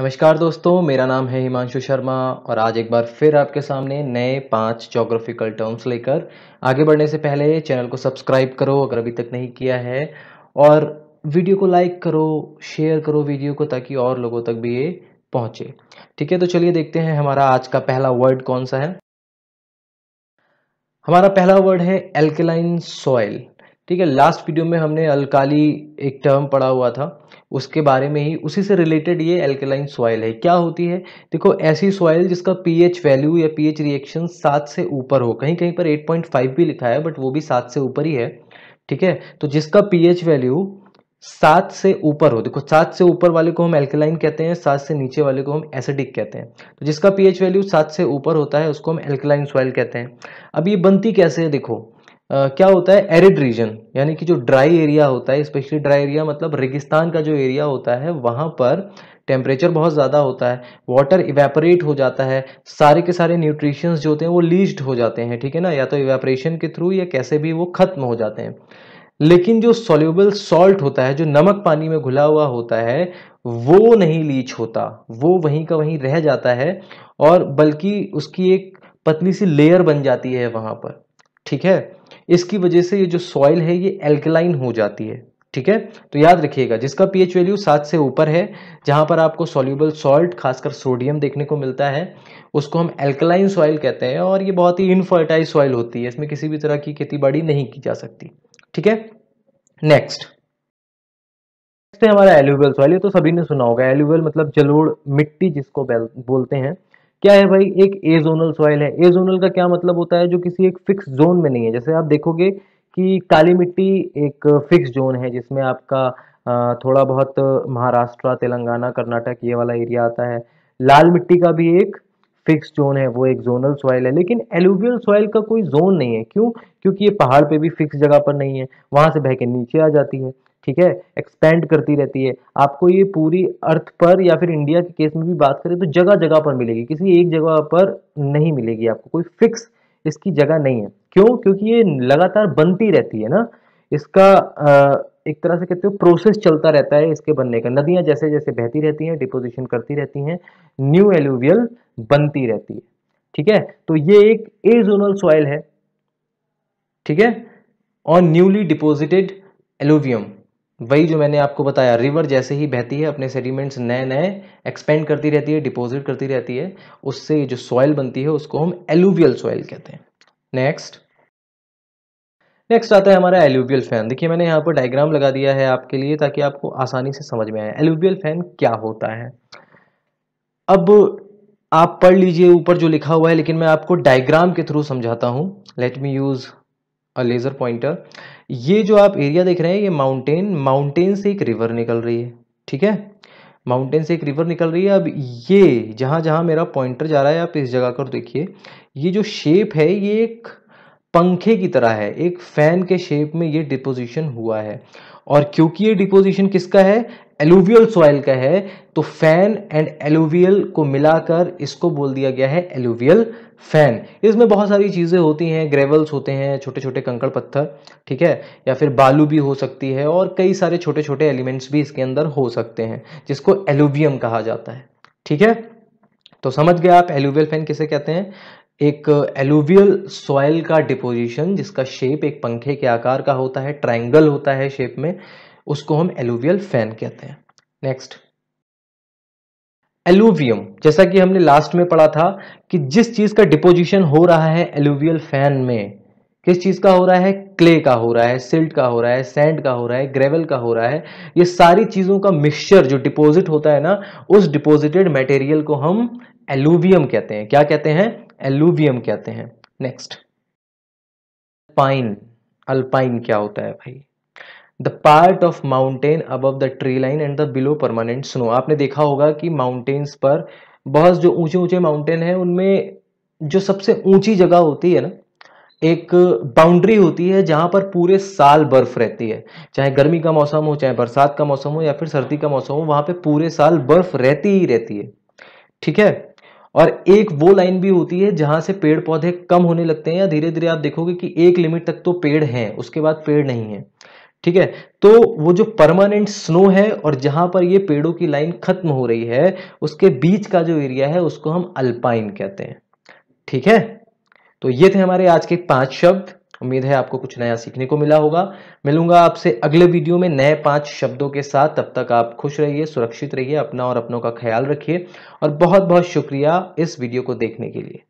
नमस्कार दोस्तों मेरा नाम है हिमांशु शर्मा और आज एक बार फिर आपके सामने नए पांच जोग्राफिकल टर्म्स लेकर आगे बढ़ने से पहले चैनल को सब्सक्राइब करो अगर अभी तक नहीं किया है और वीडियो को लाइक करो शेयर करो वीडियो को ताकि और लोगों तक भी ये पहुंचे ठीक है तो चलिए देखते हैं हमारा आज का पहला वर्ड कौन सा है हमारा पहला वर्ड है एल्केलाइन सॉइल ठीक है लास्ट वीडियो में हमने अलकाली एक टर्म पढ़ा हुआ था उसके बारे में ही उसी से रिलेटेड ये एल्केलाइन सॉइल है क्या होती है देखो ऐसी सॉइल जिसका पीएच वैल्यू या पीएच रिएक्शन सात से ऊपर हो कहीं कहीं पर 8.5 भी लिखा है बट वो भी सात से ऊपर ही है ठीक है तो जिसका पीएच वैल्यू सात से ऊपर हो देखो सात से ऊपर वाले को हम एल्केलाइन कहते हैं सात से नीचे वाले को हम एसिडिक कहते हैं तो जिसका पीएच वैल्यू सात से ऊपर होता है उसको हम एल्केलाइन सॉइल कहते हैं अब ये बनती कैसे है देखो क्या होता है एरिड रीजन यानी कि जो ड्राई एरिया होता है स्पेशली ड्राई एरिया मतलब रेगिस्तान का जो एरिया होता है वहाँ पर टेम्परेचर बहुत ज़्यादा होता है वाटर इवेपोरेट हो जाता है सारे के सारे न्यूट्रिशंस जो होते हैं वो लीज्ड हो जाते हैं ठीक है ना या तो इवेपोरेशन के थ्रू या कैसे भी वो खत्म हो जाते हैं लेकिन जो सोल्यूबल सॉल्ट होता है जो नमक पानी में घुला हुआ होता है वो नहीं लीच होता वो वहीं का वहीं रह जाता है और बल्कि उसकी एक पतली सी लेयर बन जाती है वहाँ पर ठीक है इसकी वजह से ये जो सॉइल है ये एल्कलाइन हो जाती है ठीक है तो याद रखिएगा जिसका पीएच वैल्यू सात से ऊपर है जहां पर आपको सोल्यूबल सॉल्ट खासकर सोडियम देखने को मिलता है उसको हम एल्कलाइन सॉइल कहते हैं और ये बहुत ही इनफर्टाइल सॉइल होती है इसमें किसी भी तरह की खेती बाड़ी नहीं की जा सकती ठीक है नेक्स्ट नेक्स्ट है हमारा एल्यूबल सॉइल ये तो सभी ने सुना होगा एल्यूबल मतलब जलोड़ मिट्टी जिसको बोलते हैं क्या है भाई एक ए जोनल सॉइल है ए जोनल का क्या मतलब होता है जो किसी एक फिक्स जोन में नहीं है जैसे आप देखोगे कि काली मिट्टी एक फिक्स जोन है जिसमें आपका थोड़ा बहुत महाराष्ट्र तेलंगाना कर्नाटक ये वाला एरिया आता है लाल मिट्टी का भी एक फिक्स जोन है वो एक जोनल सॉइल है लेकिन एलुवियल सॉइल का कोई जोन नहीं है क्यों क्योंकि ये पहाड़ पे भी फिक्स जगह पर नहीं है वहां से बह के नीचे आ जाती है ठीक है एक्सपेंड करती रहती है आपको ये पूरी अर्थ पर या फिर इंडिया के केस में भी बात करें तो जगह जगह पर मिलेगी किसी एक जगह पर नहीं मिलेगी आपको कोई फिक्स इसकी जगह नहीं है क्यों क्योंकि ये लगातार बनती रहती है ना इसका एक तरह से कहते हो प्रोसेस चलता रहता है इसके बनने का नदियां जैसे जैसे बहती रहती हैं डिपोजिशन करती रहती हैं न्यू एल्यूवियल बनती रहती है ठीक है तो ये एक एजोनल सॉइल है ठीक है और न्यूली डिपोजिटेड एलुवियम वही जो मैंने आपको बताया रिवर जैसे ही बहती है अपने सेडिमेंट्स नए नए एक्सपेंड करती रहती है डिपॉजिट करती रहती है उससे जो सॉइल बनती है उसको हम एलुवियल सॉइल कहते हैं नेक्स्ट नेक्स्ट आता है हमारा एलुवियल फैन देखिए मैंने यहाँ पर डायग्राम लगा दिया है आपके लिए ताकि आपको आसानी से समझ में आए एलुवियल फैन क्या होता है अब आप पढ़ लीजिए ऊपर जो लिखा हुआ है लेकिन मैं आपको डायग्राम के थ्रू समझाता हूँ let me use a laser pointer ये जो आप एरिया देख रहे हैं ये माउंटेन माउंटेन से एक रिवर निकल रही है ठीक है माउंटेन से एक रिवर निकल रही है अब ये जहाँ जहाँ मेरा पॉइंटर जा रहा है आप इस जगह को देखिए ये जो शेप है ये एक पंखे की तरह है एक फैन के शेप में ये डिपोजिशन हुआ है और क्योंकि ये डिपोजिशन किसका है एलुवियल सॉइल का है तो फैन एंड एलुवियल को मिलाकर इसको बोल दिया गया है एलुवियल फैन इसमें बहुत सारी चीज़ें होती हैं ग्रेवल्स होते हैं छोटे छोटे कंकड़ पत्थर ठीक है या फिर बालू भी हो सकती है और कई सारे छोटे छोटे एलिमेंट्स भी इसके अंदर हो सकते हैं जिसको एलुवियम कहा जाता है ठीक है तो समझ गए आप एलुवियल फैन किसे कहते हैं एक एलोवियल सॉयल का डिपोजिशन जिसका शेप एक पंखे के आकार का होता है ट्राइंगल होता है शेप में उसको हम एलुवियल फैन कहते हैं नेक्स्ट एलुवियम जैसा कि हमने लास्ट में पढ़ा था कि जिस चीज का डिपोजिशन हो रहा है एलुवियल फैन में किस चीज का हो रहा है क्ले का हो रहा है सिल्ट का हो रहा है सैंड का हो रहा है ग्रेवल का हो रहा है ये सारी चीजों का मिक्सचर जो डिपोजिट होता है ना उस डिपोजिटेड मटेरियल को हम एलुवियम कहते हैं क्या कहते हैं एलुवियम कहते हैं नेक्स्ट अल्पाइन अल्पाइन क्या होता है भाई the part of mountain above the tree line and the below permanent snow आपने देखा होगा कि माउंटेन्स पर बहुत जो ऊंचे ऊंचे माउंटेन हैं उनमें जो सबसे ऊंची जगह होती है ना एक बाउंड्री होती है जहां पर पूरे साल बर्फ रहती है चाहे गर्मी का मौसम हो चाहे बरसात का मौसम हो या फिर सर्दी का मौसम हो वहां पे पूरे साल बर्फ रहती ही रहती है ठीक है और एक वो लाइन भी होती है जहां से पेड़ पौधे कम होने लगते हैं या धीरे धीरे आप देखोगे कि एक लिमिट तक तो पेड़ हैं उसके बाद पेड़ नहीं है ठीक है तो वो जो परमानेंट स्नो है और जहां पर ये पेड़ों की लाइन खत्म हो रही है उसके बीच का जो एरिया है उसको हम अल्पाइन कहते हैं ठीक है तो ये थे हमारे आज के पांच शब्द उम्मीद है आपको कुछ नया सीखने को मिला होगा मिलूंगा आपसे अगले वीडियो में नए पांच शब्दों के साथ तब तक आप खुश रहिए सुरक्षित रहिए अपना और अपनों का ख्याल रखिए और बहुत बहुत शुक्रिया इस वीडियो को देखने के लिए